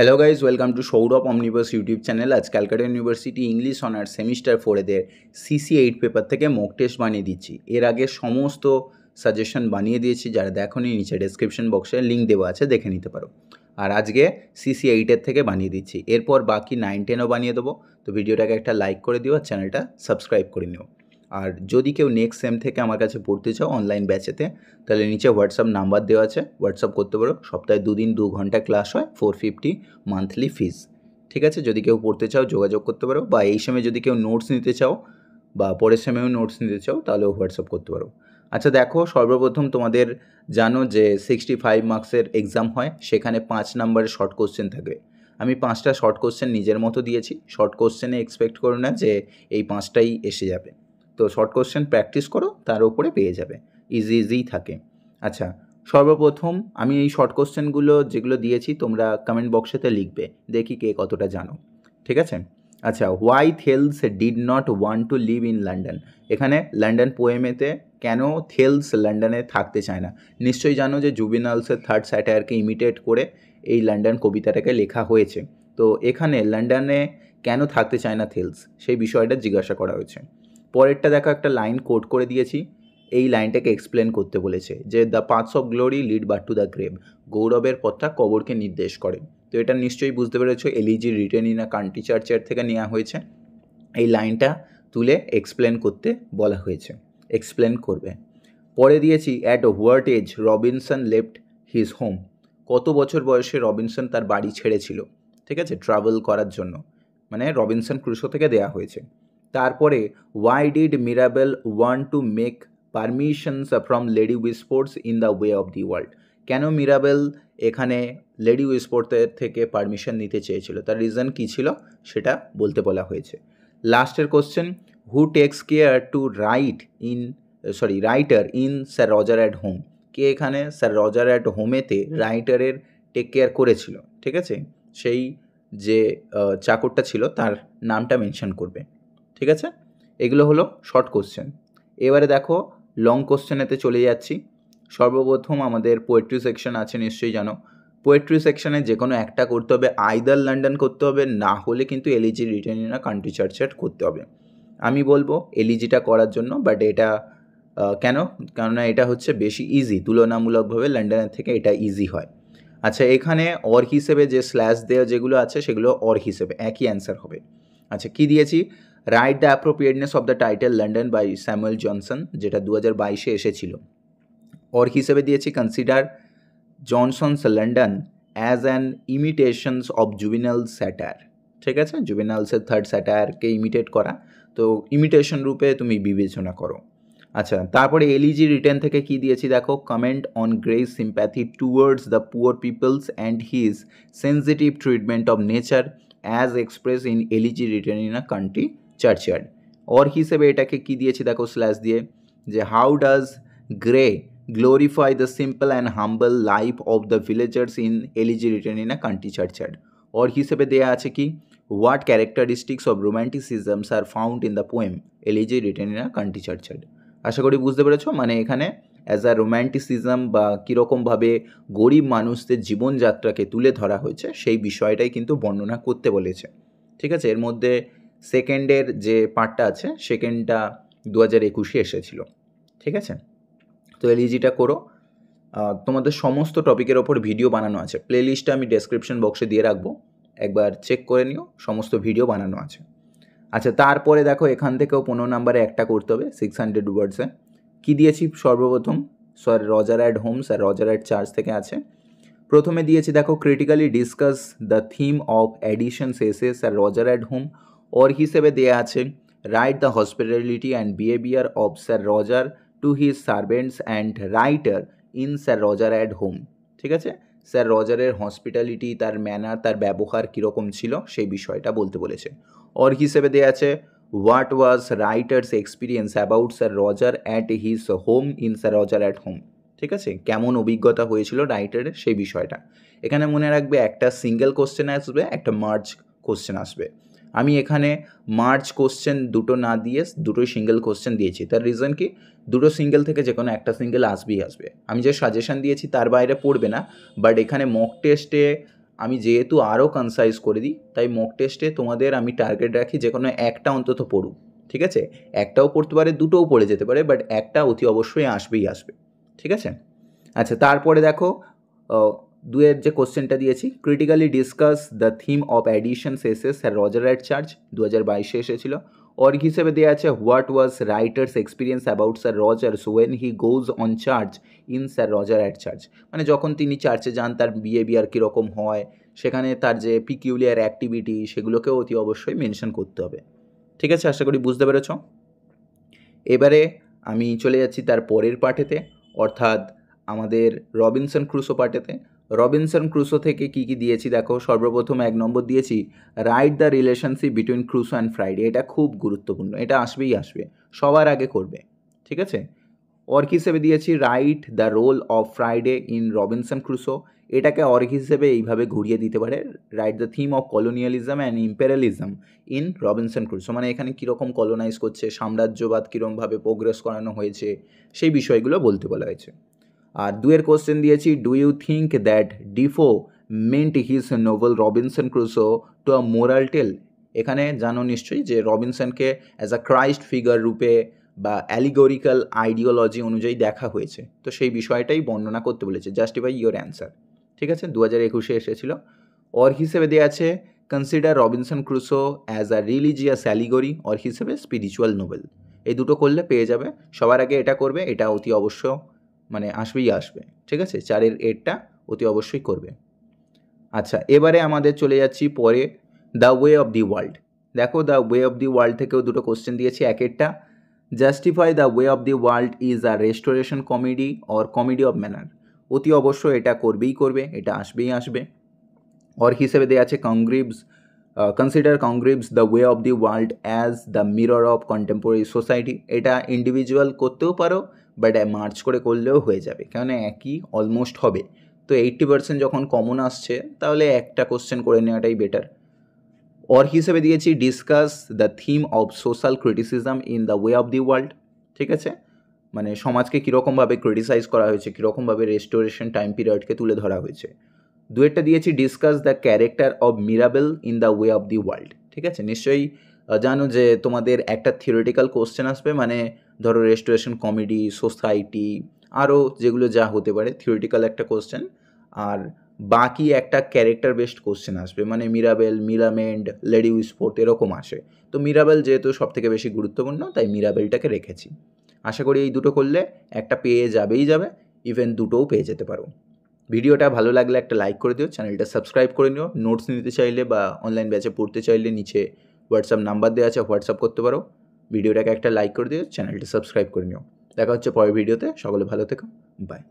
hello guys welcome to Sourav Omniverse YouTube channel আজ Calcutta University English honours semester ফোরেদের CC eight paper থেকে mock test বানিয়ে দিচ্ছি এর আগে সমস্ত সাজেশন বানিয়ে দিয়েছি যারা নি নিচে ডেসক্রিপশন বক্সে লিঙ্ক দেওয়া আছে দেখে নিতে পারো আর আজকে সিসি এইটের থেকে বানিয়ে দিচ্ছি এরপর বাকি নাইন টেনও বানিয়ে দেবো তো ভিডিওটাকে একটা লাইক করে দিও আর চ্যানেলটা সাবস্ক্রাইব করে নিও আর যদি কেউ নেক্সট সেম থেকে আমার কাছে পড়তে চাও অনলাইন ব্যাচেতে তাহলে নিচে হোয়াটসঅ্যাপ নাম্বার দেওয়া আছে হোয়াটসঅ্যাপ করতে পারো সপ্তাহে দুদিন দু ঘন্টা ক্লাস হয় ফোর ফিফটি মান্থলি ফিস ঠিক আছে যদি কেউ পড়তে চাও যোগাযোগ করতে পারো বা এই সময় যদি কেউ নোটস নিতে চাও বা পরের সময়ও নোটস নিতে চাও তাহলেও হোয়াটসঅ্যাপ করতে পারো আচ্ছা দেখো সর্বপ্রথম তোমাদের জানো যে সিক্সটি ফাইভ মার্কসের এক্সাম হয় সেখানে পাঁচ নাম্বারের শর্ট কোশ্চেন থাকবে আমি পাঁচটা শর্ট কোশ্চেন নিজের মতো দিয়েছি শর্ট কোশ্চেনে এক্সপেক্ট করো না যে এই পাঁচটাই এসে যাবে তো শর্ট কোশ্চেন প্র্যাকটিস করো তার উপরে পেয়ে যাবে ইজি ইজিই থাকে আচ্ছা সর্বপ্রথম আমি এই শর্ট কোশ্চেনগুলো যেগুলো দিয়েছি তোমরা কমেন্ট বক্সেতে লিখবে দেখি কে কতটা জানো ঠিক আছে আচ্ছা why Thales did not want to live in London এখানে লন্ডন পোয়েমেতে কেন থেলস লন্ডনে থাকতে চায় না নিশ্চয়ই জানো যে জুবিনালসের থার্ড স্যাটায়ারকে ইমিটেট করে এই লন্ডন কবিতাটাকে লেখা হয়েছে তো এখানে লন্ডনে কেন থাকতে চায় না থেলস সেই বিষয়টা জিজ্ঞাসা করা হয়েছে পরেরটা দেখো একটা লাইন কোড করে দিয়েছি এই লাইনটাকে এক্সপ্লেন করতে বলেছে যে the paths of glory lead but to the grave গৌরবের পথটা কবরকে নির্দেশ করে তো এটা নিশ্চয়ই বুঝতে পেরেছো elegy written in a country চার্চের থেকে নেওয়া হয়েছে এই লাইনটা তুলে এক্সপ্লেন করতে বলা হয়েছে এক্সপ্লেন করবে পরে দিয়েছি at what age Robinson left his home কত বছর বয়সে রবিনসন তার বাড়ি ছেড়েছিল ঠিক আছে ট্রাভেল করার জন্য মানে রবিনসন ক্রুশো থেকে দেয়া হয়েছে তারপরে why did Mirabel want to make permissions from Lady Sports in the way of the world কেন মিরাবেল এখানে লেডি উইসপোর্টের থেকে পারমিশন নিতে চেয়েছিল তার রিজন কী ছিল সেটা বলতে বলা হয়েছে লাস্টের question who takes care to write in sorry writer in Sir Roger at home কে এখানে স্যার রজার অ্যাট হোমেতে রাইটারের টেক কেয়ার করেছিল ঠিক আছে সেই যে চাকরটা ছিল তার নামটা মেনশন করবে ঠিক আছে এগুলো হলো শর্ট কোশ্চেন এবারে দেখো লং কোশ্চেনেতে চলে যাচ্ছি সর্বপ্রথম আমাদের পোয়েট্রি সেকশন আছে নিশ্চয়ই জানো পোয়েট্রি সেকশনে যে কোনো একটা করতে হবে আইদার লন্ডন করতে হবে না হলে কিন্তু এলিজি রিটার্ন না কান্ট্রি চার্ট করতে হবে আমি বলবো এলিজিটা e করার জন্য বাট এটা কেন কেননা এটা হচ্ছে বেশি ইজি তুলনামূলকভাবে লন্ডনের থেকে এটা ইজি হয় আচ্ছা এখানে অর হিসেবে যে স্ল্যাশ দেওয়া যেগুলো আছে সেগুলো অর হিসেবে একই অ্যান্সার হবে আচ্ছা কি দিয়েছি write the appropriateness of the title London by Samuel Johnson যেটা দু হাজার বাইশে এসেছিল ওর হিসেবে দিয়েছি consider Johnson's London as an imitations of Juvenal satire ঠিক আছে জুবিনালসের থার্ড স্যাটারকে ইমিটেট করা তো ইমিটেশন রূপে তুমি বিবেচনা করো আচ্ছা তারপরে এলিজি রিটার্ন e থেকে কি দিয়েছি দেখো comment on Gray's sympathy towards the poor peoples and his sensitive treatment of nature as express in Elegy written in a country churchyard or হিসেবে এটাকে কি দিয়েছে দেখো স্ল্যাশ দিয়ে যে how does Gray glorify the simple and humble life of the villagers in Elegy written in a country churchyard or হিসেবে দেয়া আছে কি what characteristics of romanticisms are found in the poem elegy written in a country churchyard আশা করি বুঝতে পেরেছো মানে এখানে অ্যাজ আ রোম্যান্টিসিজম বা কীরকমভাবে গরিব মানুষদের জীবনযাত্রাকে তুলে ধরা হয়েছে সেই বিষয়টাই কিন্তু বর্ণনা করতে বলেছে ঠিক আছে এর মধ্যে সেকেন্ডের যে পার্টটা আছে সেকেন্ডটা দু হাজার একুশে এসেছিলো ঠিক আছে তো এলইজিটা e করো তোমাদের সমস্ত টপিকের ওপর ভিডিও বানানো আছে প্লেলিস্টটা আমি ডেসক্রিপশন বক্সে দিয়ে রাখবো একবার চেক করে নিও সমস্ত ভিডিও বানানো আছে আচ্ছা তারপরে দেখো এখান থেকেও পনেরো নাম্বারে একটা করতে হবে সিক্স হান্ড্রেড ওয়ার্ডসে কী দিয়েছি সর্বপ্রথম স্যার রজার অ্যাড হোমস আর রজার অ্যাড চার্জ থেকে আছে প্রথমে দিয়েছি দেখো critically discuss the theme of Addison essays আর রজার অ্যাড হোম ওর হিসেবে দেয়া আছে write the hospitality and behaviour of Sir Roger to his servants and writer in Sir Roger at home ঠিক আছে স্যার রজারের হসপিটালিটি তার manner তার ব্যবহার কীরকম ছিল সেই বিষয়টা বলতে বলেছে ওর হিসেবে দেয়া আছে what was writer's experience about Sir Roger at his home in Sir Roger at home ঠিক আছে কেমন অভিজ্ঞতা হয়েছিল রাইটারের সেই বিষয়টা এখানে মনে রাখবে একটা সিঙ্গেল কোশ্চেন আসবে একটা মার্চ কোশ্চেন আসবে আমি এখানে মার্চ কোশ্চেন দুটো না দিয়ে দুটোই সিঙ্গেল কোশ্চেন দিয়েছি তার রিজন কি দুটো সিঙ্গেল থেকে যে কোনো একটা সিঙ্গেল আসবেই আসবে আমি যে সাজেশান দিয়েছি তার বাইরে পড়বে না বাট এখানে মক টেস্টে আমি যেহেতু আরও কনসাইজ করে দিই তাই মক টেস্টে তোমাদের আমি টার্গেট রাখি যে কোনো একটা অন্তত পড়ুক ঠিক আছে একটাও পড়তে পারে দুটোও পড়ে যেতে পারে বাট একটা অতি অবশ্যই আসবেই আসবে ঠিক আছে আচ্ছা তারপরে দেখো দুয়ের যে কোশ্চেনটা দিয়েছি critically discuss the theme of Addison essay Sir Roger at church দু হাজার বাইশে এসেছিল অর্গ হিসেবে দেওয়া আছে what was writer's experience about Sir Roger when he goes on church in Sir Roger at church মানে যখন তিনি চার্চে যান তার বিহেভিয়ার কীরকম হয় সেখানে তার যে পিকিউলিয়ার অ্যাক্টিভিটি সেগুলোকেও অতি অবশ্যই মেনশন করতে হবে ঠিক আছে আশা করি বুঝতে পেরেছ এবারে আমি চলে যাচ্ছি তার পরের পাঠেতে অর্থাৎ আমাদের রবিনসন ক্রুসো পাঠেতে রবিনসন ক্রুসো থেকে কি কি দিয়েছি দেখো সর্বপ্রথম এক নম্বর দিয়েছি write the relationship between Crusoe and Friday এটা খুব গুরুত্বপূর্ণ এটা আসবেই আসবে সবার আগে করবে ঠিক আছে অর্ক হিসেবে দিয়েছি write the role of Friday in Robinson Crusoe এটাকে অর্ক হিসেবে এইভাবে ঘুরিয়ে দিতে পারে write the theme of colonialism and imperialism in Robinson Crusoe মানে এখানে কীরকম কলোনাইজ করছে সাম্রাজ্যবাদ কীরকমভাবে প্রোগ্রেস করানো হয়েছে সেই বিষয়গুলো বলতে বলা হয়েছে আর দুয়ের কোশ্চেন দিয়েছি do you think that Defoe meant his novel Robinson Crusoe to a moral tale এখানে জানো নিশ্চয়ই যে রবিনসনকে অ্যাজ আ ক্রাইস্ট ফিগার রূপে বা অ্যালিগোরিক্যাল আইডিওলজি অনুযায়ী দেখা হয়েছে তো সেই বিষয়টাই বর্ণনা করতে বলেছে জাস্টিফাই ইয়োর অ্যান্সার ঠিক আছে দু হাজার একুশে এসেছিল অর হিসেবে দেওয়া আছে consider Robinson Crusoe as a religious allegory or হিসেবে স্পিরিচুয়াল নোভেল এই দুটো করলে পেয়ে যাবে সবার আগে এটা করবে এটা অতি অবশ্য মানে আসবেই আসবে ঠিক আছে চারের এডটা অতি অবশ্যই করবে আচ্ছা এবারে আমাদের চলে যাচ্ছি পরে the way of the world দেখো the way of the world থেকেও দুটো কোশ্চেন দিয়েছে এক একটা justify the way of the world is a restoration comedy or comedy of manner অতি অবশ্যই এটা করবেই করবে এটা আসবেই আসবে অর হিসেবে দেওয়া আছে Congreve's consider Congreve's the way of the world as the mirror of contemporary society এটা ইন্ডিভিজুয়াল করতেও পারো বাট মার্চ করে করলেও হয়ে যাবে কেননা একই অলমোস্ট হবে তো এইট্টি পার্সেন্ট যখন কমন আসছে তাহলে একটা কোশ্চেন করে নেওয়াটাই বেটার অর হিসেবে দিয়েছি discuss the theme of social criticism in the way of the world ঠিক আছে মানে সমাজকে কীরকমভাবে ক্রিটিসাইজ করা হয়েছে কীরকমভাবে রেস্টোরেশন টাইম পিরিয়ডকে তুলে ধরা হয়েছে দুয়েরটা দিয়েছি discuss the character of Mirabell in the way of the world ঠিক আছে নিশ্চয়ই জানো যে তোমাদের একটা থিওরিটিক্যাল কোশ্চেন আসবে মানে ধরো রেস্টুরেশন কমেডি সোসাইটি আরও যেগুলো যা হতে পারে থিওরিটিক্যাল একটা কোশ্চেন আর বাকি একটা ক্যারেক্টার বেসড কোশ্চেন আসবে মানে মিরাবেল মিলামেন্ড লেডি উইসপোর্ট এরকম আসে তো মিরাবেল যেহেতু সব থেকে বেশি গুরুত্বপূর্ণ তাই মিরাবেলটাকে রেখেছি আশা করি এই দুটো করলে একটা পেয়ে যাবেই যাবে ইভেন দুটোও পেয়ে যেতে পারো ভিডিওটা ভালো লাগলে একটা লাইক করে দিও চ্যানেলটা সাবস্ক্রাইব করে নিও নোটস নিতে চাইলে বা অনলাইন ব্যাচে পড়তে চাইলে নিচে হোয়াটসঅ্যাপ নাম্বার দেওয়া আছে হোয়াটসঅ্যাপ করতে পারো ভিডিওটাকে একটা লাইক করে দিও চ্যানেলটি সাবস্ক্রাইব করে নিও দেখা হচ্ছে পরের ভিডিওতে সকলে ভালো থেকো বাই